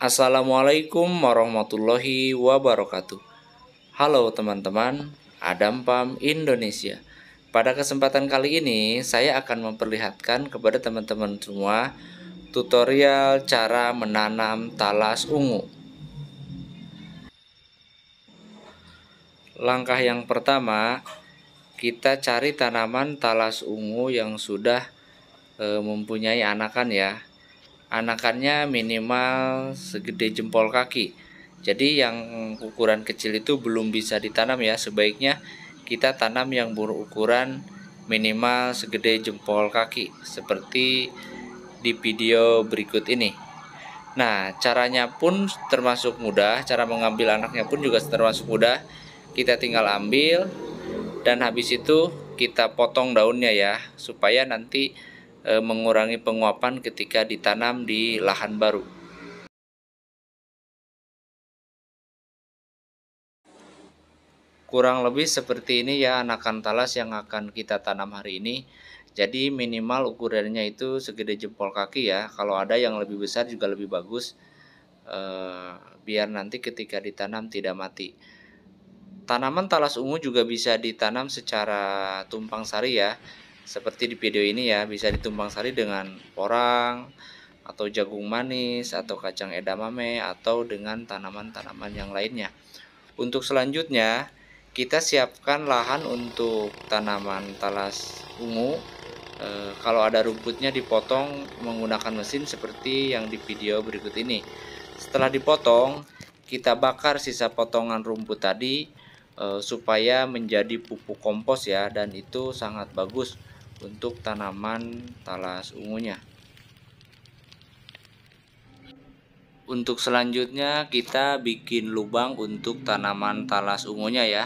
Assalamualaikum warahmatullahi wabarakatuh. Halo teman-teman, Adam Pam Indonesia. Pada kesempatan kali ini, saya akan memperlihatkan kepada teman-teman semua tutorial cara menanam talas ungu. Langkah yang pertama, kita cari tanaman talas ungu yang sudah e, mempunyai anakan ya anakannya minimal segede jempol kaki. Jadi yang ukuran kecil itu belum bisa ditanam ya, sebaiknya kita tanam yang berukuran minimal segede jempol kaki seperti di video berikut ini. Nah, caranya pun termasuk mudah, cara mengambil anaknya pun juga termasuk mudah. Kita tinggal ambil dan habis itu kita potong daunnya ya supaya nanti e, mengurangi penguapan ketika ditanam di lahan baru. Kurang lebih seperti ini ya anakan talas yang akan kita tanam hari ini. Jadi minimal ukurannya itu segede jempol kaki ya. Kalau ada yang lebih besar juga lebih bagus. E, biar nanti ketika ditanam tidak mati. Tanaman talas ungu juga bisa ditanam secara tumpang sari ya. Seperti di video ini ya, bisa ditumpang sari dengan porang, atau jagung manis, atau kacang edamame, atau dengan tanaman-tanaman yang lainnya. Untuk selanjutnya, kita siapkan lahan untuk tanaman talas ungu. E, kalau ada rumputnya dipotong menggunakan mesin seperti yang di video berikut ini. Setelah dipotong, kita bakar sisa potongan rumput tadi e, supaya menjadi pupuk kompos ya dan itu sangat bagus untuk tanaman talas ungunya. Untuk selanjutnya kita bikin lubang untuk tanaman talas ungunya ya.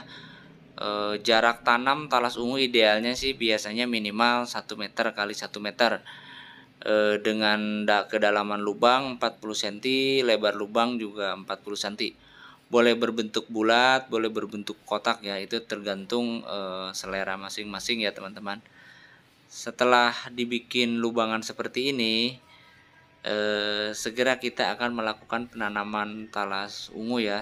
E, jarak tanam talas ungu idealnya sih biasanya minimal 1 meter kali 1 meter. E, dengan kedalaman lubang 40 cm, lebar lubang juga 40 cm. Boleh berbentuk bulat, boleh berbentuk kotak ya, itu tergantung e, selera masing-masing ya teman-teman setelah dibikin lubangan seperti ini eh, segera kita akan melakukan penanaman talas ungu ya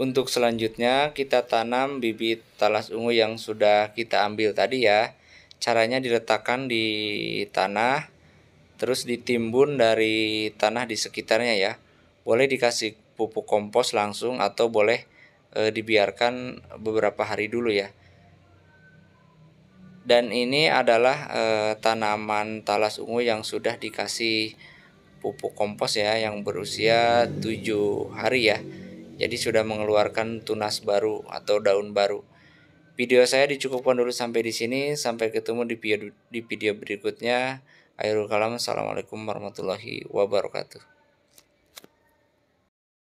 untuk selanjutnya kita tanam bibit talas ungu yang sudah kita ambil tadi ya caranya diletakkan di tanah terus ditimbun dari tanah di sekitarnya ya boleh dikasih pupuk kompos langsung atau boleh e, dibiarkan beberapa hari dulu ya dan ini adalah e, tanaman talas ungu yang sudah dikasih pupuk kompos ya yang berusia 7 hari ya jadi sudah mengeluarkan tunas baru atau daun baru video saya dicukupkan dulu sampai di sini sampai ketemu di video di video berikutnya akhirul kalam assalamualaikum warahmatullahi wabarakatuh